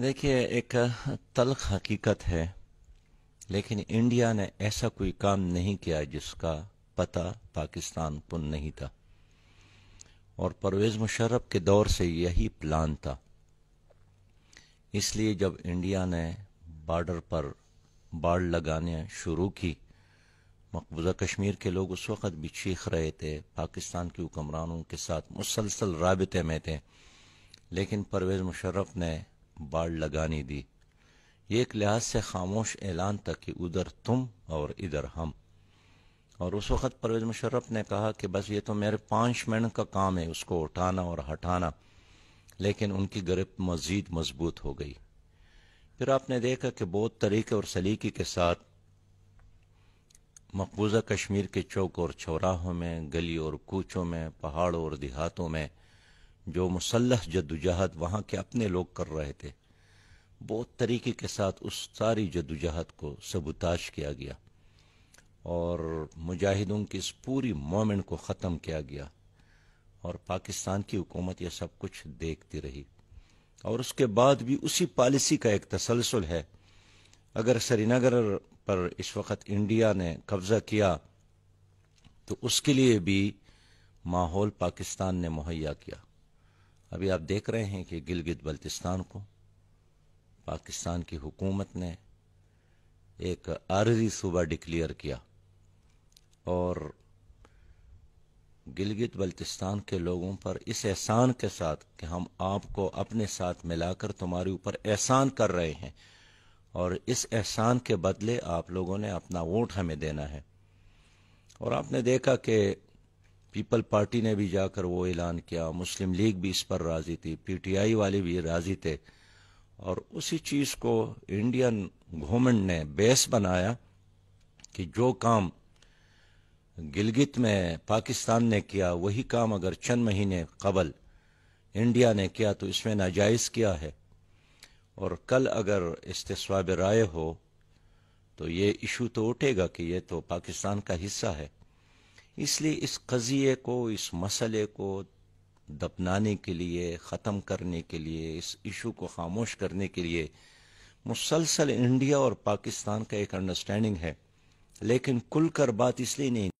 देखिए एक तलख हकीकत है लेकिन इंडिया ने ऐसा कोई काम नहीं किया जिसका पता पाकिस्तान को नहीं था और परवेज मुशर्रफ के दौर से यही प्लान था इसलिए जब इंडिया ने बॉर्डर पर बाढ़ लगाने शुरू की मकबूजा कश्मीर के लोग उस वक़्त भी चीख रहे थे पाकिस्तान के हुक्मरानों के साथ मुसलसल रबते में थे लेकिन परवेज़ मुशर्रफ ने बाढ़ लगाने दी ये एक लिहाज से खामोश ऐलान था कि उधर तुम और इधर हम और उस वक़्त परवेज मुशर्रफ ने कहा कि बस ये तो मेरे पांच मिनट का काम है उसको उठाना और हटाना लेकिन उनकी गिरफ्त मज़ीद मजबूत हो गई फिर आपने देखा कि बहुत तरीके और सलीके के साथ मकबूजा कश्मीर के चौक और चौराहों में गली और कूचों में पहाड़ों और देहातों में जो मुसलह जदोजहद वहाँ के अपने लोग कर रहे थे बहुत तरीके के साथ उस सारी जदोजहद को सबुताश किया गया और मुजाहिदों की इस पूरी मोमेंट को ख़त्म किया गया और पाकिस्तान की हुकूमत यह सब कुछ देखती रही और उसके बाद भी उसी पॉलिसी का एक तसलसल है अगर श्रीनगर पर इस वक्त इंडिया ने कब्ज़ा किया तो उसके लिए भी माहौल पाकिस्तान ने मुहैया किया अभी आप देख रहे हैं कि गिलगित बल्तिस्तान को पाकिस्तान की हुकूमत ने एक आरजी सूबा डिक्लेयर किया और गिलगित बल्तिस्तान के लोगों पर इस एहसान के साथ कि हम आपको अपने साथ मिलाकर तुम्हारे ऊपर एहसान कर रहे हैं और इस एहसान के बदले आप लोगों ने अपना वोट हमें देना है और आपने देखा कि पीपल पार्टी ने भी जाकर वो ऐलान किया मुस्लिम लीग भी इस पर राजी थी पीटीआई वाले भी राजी थे और उसी चीज़ को इंडियन गवर्नमेंट ने बेस बनाया कि जो काम गिलगित में पाकिस्तान ने किया वही काम अगर चंद महीने कबल इंडिया ने किया तो इसमें नाजायज़ किया है और कल अगर इसतस्वाब राय हो तो ये इशू तो उठेगा कि ये तो पाकिस्तान का हिस्सा है इसलिए इस कज़िए को इस मसले को दबनाने के लिए ख़त्म करने के लिए इस इशू को खामोश करने के लिए मुसलसल इंडिया और पाकिस्तान का एक अंडरस्टैंडिंग है लेकिन खुलकर बात इसलिए नहीं